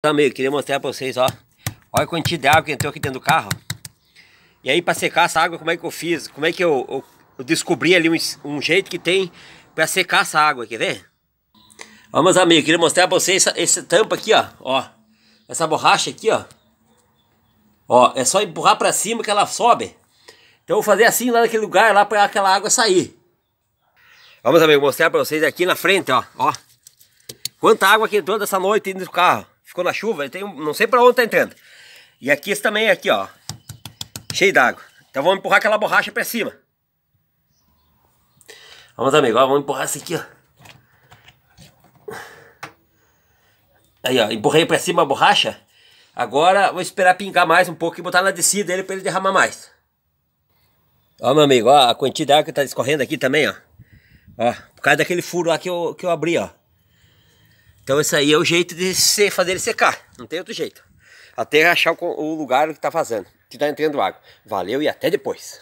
Então, amigo, queria mostrar pra vocês, ó. Olha a quantidade de água que entrou aqui dentro do carro. E aí pra secar essa água, como é que eu fiz? Como é que eu, eu, eu descobri ali um, um, jeito que tem pra secar essa água, quer ver? Vamos amigo, queria mostrar pra vocês essa, tampa aqui, ó. Ó, essa borracha aqui, ó. Ó, é só empurrar pra cima que ela sobe. Então eu vou fazer assim lá naquele lugar, lá pra aquela água sair. Vamos amigo, mostrar pra vocês aqui na frente, ó. Ó, quanta água que entrou dessa noite dentro do carro ficou na chuva, ele tem, não sei para onde tá entrando. E aqui esse também, é aqui ó, cheio d'água. Então vamos empurrar aquela borracha para cima. Vamos amigo, ó, vamos empurrar esse aqui ó. Aí ó, empurrei para cima a borracha. Agora vou esperar pingar mais um pouco e botar na descida ele para ele derramar mais. Ó meu amigo, ó, a quantidade que tá escorrendo aqui também ó. Ó, por causa daquele furo lá que eu, que eu abri ó. Então esse aí é o jeito de se, fazer ele secar. Não tem outro jeito. Até achar o, lugar que está vazando, que está entrando água. Valeu e até depois.